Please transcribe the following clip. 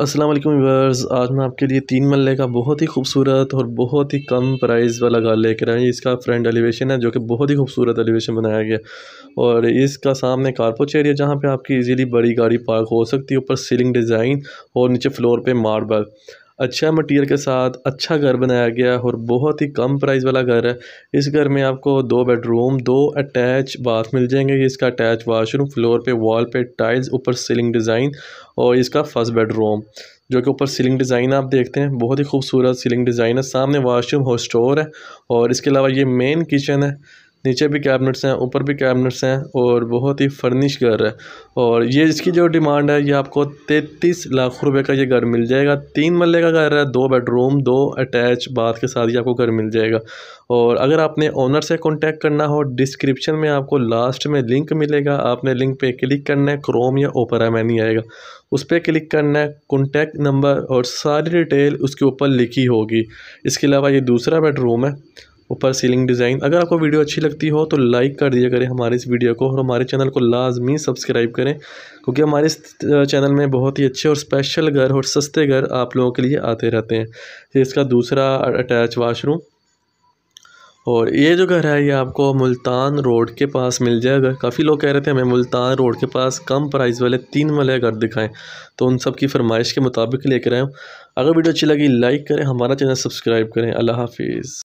अस्सलाम वालेकुम व्यूअर्स आज मैं आपके लिए तीन मल्ले का बहुत ही खूबसूरत और बहुत ही कम प्राइस वाला घर लेकर आए इसका फ्रंट एलिवेशन है जो कि बहुत ही खूबसूरत एलिवेशन बनाया गया और इसका सामने कारपोच एरिया जहाँ पे आपकी इजीली बड़ी गाड़ी पार्क हो सकती है ऊपर सीलिंग डिज़ाइन और नीचे फ्लोर पे मार्बल अच्छा मटेरियल के साथ अच्छा घर बनाया गया है और बहुत ही कम प्राइस वाला घर है इस घर में आपको दो बेडरूम दो अटैच बाथ मिल जाएंगे इसका अटैच वाशरूम फ्लोर पे वॉल पे टाइल्स ऊपर सीलिंग डिज़ाइन और इसका फर्स्ट बेडरूम जो कि ऊपर सीलिंग डिज़ाइन आप देखते हैं बहुत ही खूबसूरत सीलिंग डिज़ाइन है सामने वाशरूम हो स्टोर है और इसके अलावा ये मेन किचन है नीचे भी कैबिनेट्स हैं ऊपर भी कैबिनेट्स हैं और बहुत ही फर्निश घर है और ये इसकी जो डिमांड है ये आपको तैंतीस लाख रुपए का ये घर मिल जाएगा तीन मल्ले का घर है दो बेडरूम दो अटैच बाथ के साथ ये आपको घर मिल जाएगा और अगर आपने ओनर से कॉन्टैक्ट करना हो डिस्क्रिप्शन में आपको लास्ट में लिंक मिलेगा आपने लिंक पर क्लिक करना है क्रोम या ओपरा नहीं आएगा उस पर क्लिक करना है कॉन्टैक्ट नंबर और सारी डिटेल उसके ऊपर लिखी होगी इसके अलावा ये दूसरा बेडरूम है ऊपर सीलिंग डिज़ाइन अगर आपको वीडियो अच्छी लगती हो तो लाइक कर दिया करें हमारे इस वीडियो को और हमारे चैनल को लाजमी सब्सक्राइब करें क्योंकि हमारे इस चैनल में बहुत ही अच्छे और स्पेशल घर और सस्ते घर आप लोगों के लिए आते रहते हैं ये इसका दूसरा अटैच वाशरूम और ये जो घर है ये आपको मुल्तान रोड के पास मिल जाएगा काफ़ी लोग कह रहे थे हमें मुल्तान रोड के पास कम प्राइस वाले तीन वाले घर दिखाएं तो उन सब की फरमाइश के मुताबिक लेकर आए अगर वीडियो अच्छी लगी लाइक करें हमारा चैनल सब्सक्राइब करें अल्लाह हाफिज़